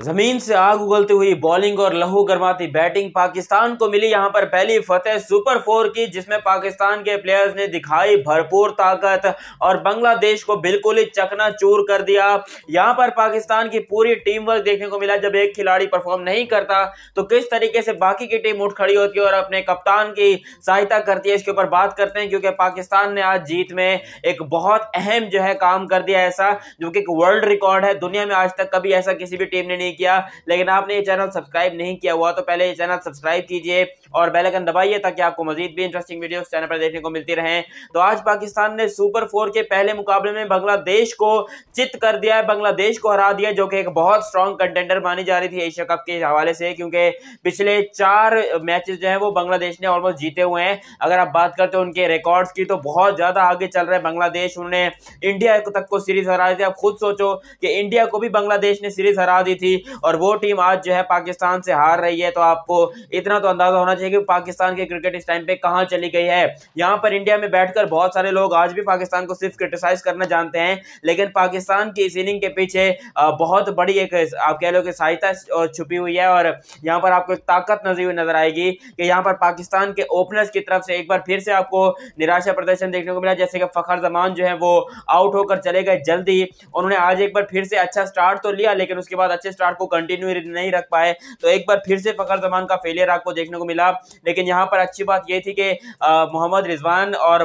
जमीन से आग उगलती हुई बॉलिंग और लहू गर्माती बैटिंग पाकिस्तान को मिली यहां पर पहली फतेह सुपर फोर की जिसमें पाकिस्तान के प्लेयर्स ने दिखाई भरपूर ताकत और बांग्लादेश को बिल्कुल ही चकनाचूर कर दिया यहां पर पाकिस्तान की पूरी टीम वर्क देखने को मिला जब एक खिलाड़ी परफॉर्म नहीं करता तो किस तरीके से बाकी की टीम उठ खड़ी होती है और अपने कप्तान की सहायता करती है इसके ऊपर बात करते हैं क्योंकि पाकिस्तान ने आज जीत में एक बहुत अहम जो है काम कर दिया ऐसा जो कि एक वर्ल्ड रिकॉर्ड है दुनिया में आज तक कभी ऐसा किसी भी टीम ने नहीं किया लेकिन आपने ये चैनल सब्सक्राइब नहीं किया हुआ तो पहले ये चैनल सब्सक्राइब कीजिए और बेलकन दबाइए ताकि आपको मजीद भी इंटरेस्टिंग वीडियोस चैनल पर देखने को मिलती रहे तो आज पाकिस्तान ने सुपर फोर के पहले मुकाबले में बांग्लादेश को चित कर दिया है बांग्लादेश को हरा दिया जो कि एक बहुत स्ट्रॉन्ग कंटेंडर मानी जा रही थी एशिया कप के हवाले से क्योंकि पिछले चार मैचेस जो है वो बांग्लादेश ने ऑलमोस्ट जीते हुए हैं अगर आप बात करते हैं उनके रिकॉर्ड्स की तो बहुत ज़्यादा आगे चल रहे हैं बांग्लादेश उन्होंने इंडिया तक को सीरीज हरा दी थी आप खुद सोचो कि इंडिया को भी बांग्लादेश ने सीरीज हरा दी थी थी और वो टीम आज जो है पाकिस्तान से हार रही है तो आपको इतना तो अंदाज़ा होना चाहिए कि पाकिस्तान की क्रिकेट इस टाइम पे कहाँ चली गई है यहाँ पर इंडिया में बैठकर बहुत सारे लोग आज भी पाकिस्तान को सिर्फ क्रिटिसाइज करना जानते हैं लेकिन पाकिस्तान की इस इनिंग के पीछे बहुत बड़ी एक आप कह लो कि सहायता छुपी हुई है और यहाँ पर आपको ताकत नजर हुई नजर आएगी कि यहाँ पर पाकिस्तान के ओपनर्स की तरफ से एक बार फिर से आपको निराशा प्रदर्शन देखने को मिला जैसे कि फ़खर जमान जो है वो आउट होकर चले गए जल्दी उन्होंने आज एक बार फिर से अच्छा स्टार्ट तो लिया लेकिन उसके बाद अच्छे स्टार को कंटिन्यू नहीं रख पाए तो एक बार फिर से फखर जमान का फेलियर आपको देखने को मिला लेकिन यहाँ पर अच्छी बात यह थी कि मोहम्मद रिजवान और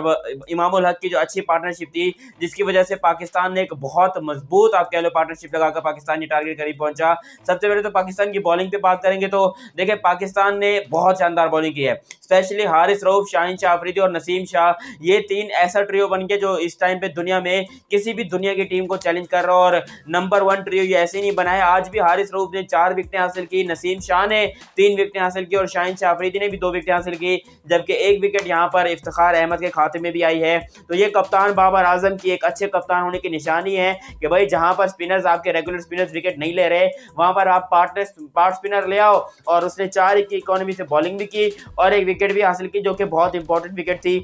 इमामुल हक की जो अच्छी पार्टनरशिप थी जिसकी वजह से पाकिस्तान ने एक बहुत मजबूत आप कह लो पार्टनरशिप लगाकर पाकिस्तानी टारगेट करीब पहुंचा सबसे पहले तो पाकिस्तान की बॉलिंग पे बात करेंगे तो देखिए पाकिस्तान ने बहुत शानदार बॉलिंग की है स्पेशली हारिस रऊफ शाहिन शाह अफरीदी और नसीम शाह ये तीन ऐसा ट्रियो बन गया जो इस टाइम पे दुनिया में किसी भी दुनिया की टीम को चैलेंज कर रहा है और नंबर वन ट्रियो ये ऐसे नहीं बना है आज भी हारिस रऊफ ने चार विकटें हासिल की नसीम शाह ने तीन विकटें हासिल की और शाहिन शाफरीदी ने भी दो विकटें हासिल की जबकि एक विकेट यहाँ पर इफ्तार अहमद के खाते में भी आई है तो ये कप्तान बाबर आजम की एक अच्छे कप्तान होने की निशानी है कि भाई जहाँ पर स्पिनर्स आपके रेगुलर स्पिनर्स विकेट नहीं ले रहे वहाँ पर आप पार्टनर पार्ट स्पिनर ले आओ और उसने चार की इकोनॉमी से बॉलिंग भी की और एक विकेट भी हासिल की जो कि बहुत इंपॉर्टेंट विकेट थी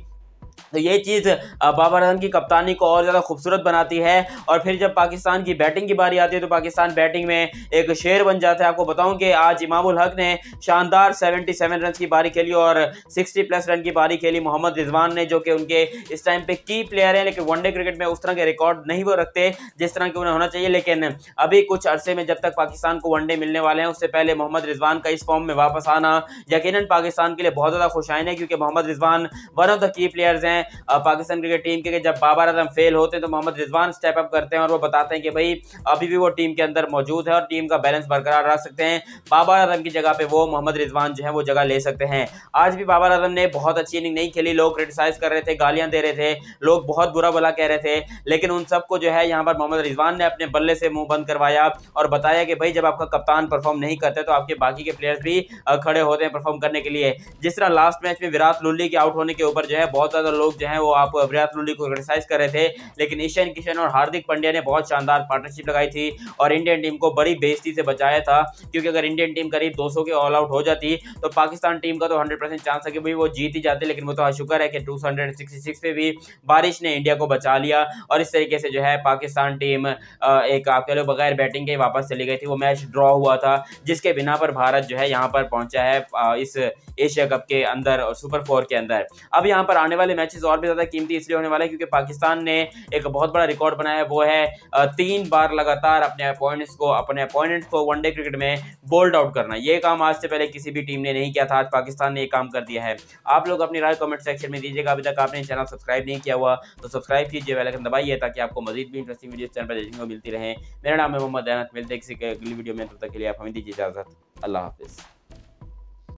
तो ये चीज़ बाबर अजम की कप्तानी को और ज़्यादा खूबसूरत बनाती है और फिर जब पाकिस्तान की बैटिंग की बारी आती है तो पाकिस्तान बैटिंग में एक शेर बन जाता है आपको बताऊं कि आज इमामुल हक ने शानदार 77 रन की बारी खेली और 60 प्लस रन की बारी खेली मोहम्मद रिजवान ने जो कि उनके इस टाइम पर की प्लेयर हैं लेकिन वनडे क्रिकेट में उस तरह के रिकॉर्ड नहीं वो रखते जिस तरह के उन्हें होना चाहिए लेकिन अभी कुछ अरसे में जब तक पाकिस्तान को वनडे मिलने वाले हैं उससे पहले मोहम्मद रिजवान का इस फॉर्म में वापस आना यकीन पाकिस्तान के लिए बहुत ज़्यादा खुशाइन है क्योंकि Mohammad Rizwan one of the key players players हैं पाकिस्तान क्रिकेट टीम के जब बाबर आजम फेल होते हैं तो मोहम्मद रिजवान स्टेप अप करते हैं और वो बताते हैं कि भाई अभी भी वो टीम के अंदर मौजूद है और टीम का बैलेंस बरकरार रख सकते हैं बाबर आजम की जगह पर वो मोहम्मद रिजवान जो है वो जगह ले सकते हैं आज भी बाबर आजम ने बहुत अच्छी इनिंग नहीं खेली लोग क्रिटिसाइज कर रहे थे गालियाँ दे रहे थे लोग बहुत बुरा बुला कह रहे थे लेकिन उन सबको जो है यहाँ पर मोहम्मद रिजवान ने अपने बल्ले से मुंह बंद करवाया और बताया कि भाई जब आपका कप्तान परफॉर्म नहीं करते तो आपके बाकी के प्लेयर्स भी खड़े होते हैं परफॉर्म करने के लिए जिस तरह लास्ट मैच में विराट कोहली के आउट होने के ऊपर जो है बहुत ज़्यादा लोग जो है वो आप विराट कोहली को क्रिटिसाइज कर रहे थे लेकिन ईशान किशन और हार्दिक पांड्या ने बहुत शानदार पार्टनरशिप लगाई थी और इंडियन टीम को बड़ी बेजती से बचाया था क्योंकि अगर इंडियन टीम करीब दो के ऑल आउट हो जाती तो पाकिस्तान टीम का तो हंड्रेड चांस है कि भाई वो जीत ही जाते लेकिन वो तो शुक्र है कि टू पे भी बारिश ने इंडिया को बचा लिया और इस तरीके से जो है पाकिस्तान टीम एक आप कह बगैर बैटिंग के वापस चली गई थी वो मैच ड्रॉ हुआ था जिसके बिना पर भारत जो है यहाँ पर पहुंचा है इस एशिया कप के अंदर और सुपर फोर के अंदर अब यहाँ पर आने वाले मैचेस और भी ज़्यादा कीमती इसलिए होने वाला है क्योंकि पाकिस्तान ने एक बहुत बड़ा रिकॉर्ड बनाया है वो है तीन बार लगातार अपने अपॉइंट्स को अपने अपॉइंट्स को वनडे क्रिकेट में बोल्ड आउट करना ये काम आज से पहले किसी भी टीम ने नहीं किया था आज पाकिस्तान ने ये काम कर दिया है आप लोग अपनी राय कमेंट सेक्शन में दीजिएगा अभी तक आपने चैनल सब्सक्राइब नहीं किया हुआ तो सब्सक्राइब कीजिए बेलाइकन दबाइए ताकि आपको मजीद भी इंटरेस्टिंग वीडियो चैनल पर देखने को मिलती रहे मेरा नाम है मोहम्मद अहमद मिलते किसी अगली वीडियो में तब तक के लिए आप हमें दीजिए इजाज़त अल्लाह हाफिज़